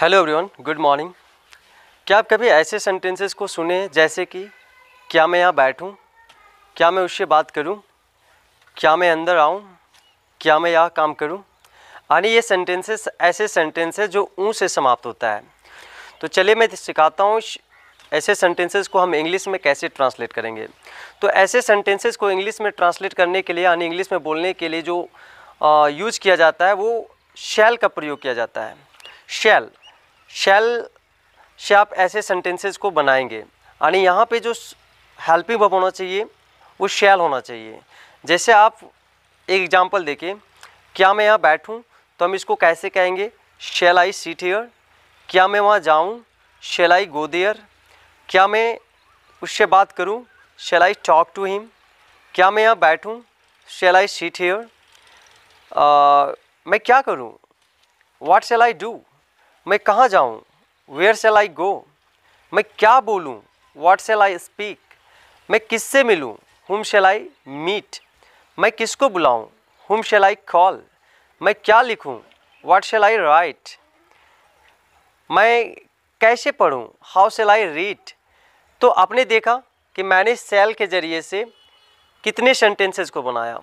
hello everyone good morning क्या आप कभी ऐसे सेंटेंसेस को सुने जैसे कि क्या मैं यहाँ बैठूँ क्या मैं उससे बात करूँ क्या मैं अंदर आऊँ क्या मैं यहाँ काम करूँ यानी ये सेंटेंसेस ऐसे सेंटेंसेस जो ऊँ से समाप्त होता है तो चलिए मैं सिखाता हूँ ऐसे सेंटेंसेस को हम इंग्लिश में कैसे ट्रांसलेट करेंगे तो ऐसे सेंटेंसेस को इंग्लिश में ट्रांसलेट करने के लिए यानी इंग्लिश में बोलने के लिए जो यूज़ किया जाता है वो शैल का प्रयोग किया जाता है शैल शैल से आप ऐसे सेंटेंसेस को बनाएंगे यानी यहाँ पे जो हेल्पिंग वर्ब होना चाहिए वो शैल होना चाहिए जैसे आप एक एग्जांपल देखें क्या मैं यहाँ बैठूँ तो हम इसको कैसे कहेंगे शैल आई सीट हेयर क्या मैं वहाँ जाऊँ शैल आई गो देयर क्या मैं उससे बात करूँ shall I talk to him क्या मैं यहाँ बैठूँ शैल आई सीट हेयर मैं क्या करूँ वाट शैल आई डू मैं कहाँ जाऊँ वेयर सेल आई गो मैं क्या बोलूँ वाट सेल आई स्पीक मैं किससे मिलूँ हुम शेल आई मीट मैं किसको बुलाऊँ हुम शेल आई कॉल मैं क्या लिखूँ वाट शेल आई राइट मैं कैसे पढ़ूँ हाउ सेल आई रीड तो आपने देखा कि मैंने सेल के ज़रिए से कितने सेंटेंसेस को बनाया